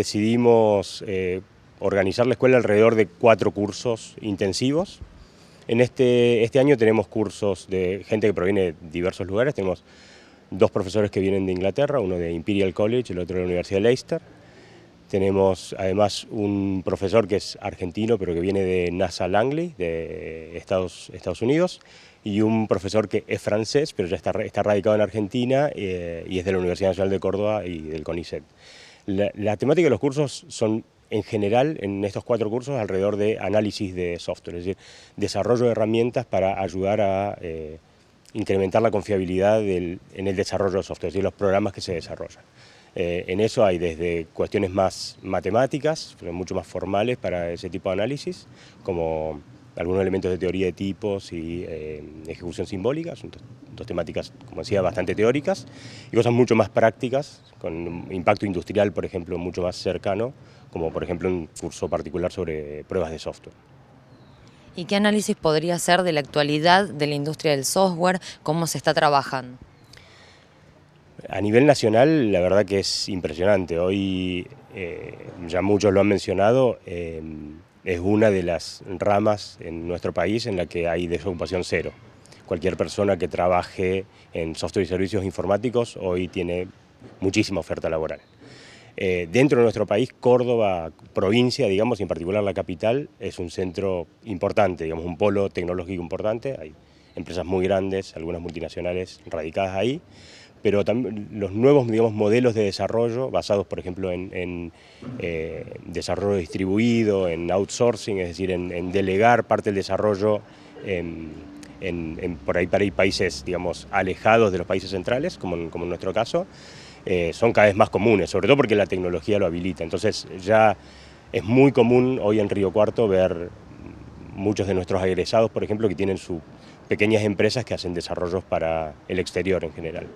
decidimos eh, organizar la escuela alrededor de cuatro cursos intensivos. En este, este, año tenemos cursos de gente que proviene de diversos lugares. Tenemos dos profesores que vienen de Inglaterra, uno de Imperial College, y el otro de la Universidad de Leicester. Tenemos además un profesor que es argentino, pero que viene de NASA Langley, de Estados, Unidos, y un profesor que es francés, pero ya está, radicado en Argentina eh, y es de la Universidad Nacional de Córdoba y del CONICET. La, temática de los cursos son en general en estos cuatro cursos alrededor de análisis de software, es decir, desarrollo de herramientas para ayudar a eh, incrementar la confiabilidad en el desarrollo de software, es decir, los programas que se desarrollan. Eh, en eso hay desde cuestiones más matemáticas, mucho más formales para ese tipo de análisis, como algunos elementos de teoría de tipos y eh, ejecución simbólica, son dos, temáticas, como decía, bastante teóricas, y cosas mucho más prácticas, con impacto industrial, por ejemplo, mucho más cercano, como por ejemplo un curso particular sobre pruebas de software. ¿Y qué análisis podría hacer de la actualidad de la industria del software? ¿Cómo se está trabajando? A nivel nacional, la verdad que es impresionante. Hoy, eh, ya muchos lo han mencionado, eh, es una de las ramas en nuestro país en la que hay desocupación cero. Cualquier persona que trabaje en software y servicios informáticos hoy tiene muchísima oferta laboral. Eh, dentro de nuestro país, Córdoba, provincia, digamos, en particular la capital, es un centro importante, digamos, un polo tecnológico importante. Hay empresas muy grandes, algunas multinacionales radicadas ahí, pero los nuevos modelos de desarrollo basados, por ejemplo, en, eh, desarrollo distribuido, en outsourcing, es decir, en, delegar parte del desarrollo em, por ahí para países digamos, alejados de los países centrales, como, en nuestro caso, eh, son cada vez más comunes, sobre todo porque la tecnología lo habilita. Entonces ya es muy común hoy en Río Cuarto ver muchos de nuestros egresados, por ejemplo, que tienen sus pequeñas empresas que hacen desarrollos para el exterior en general.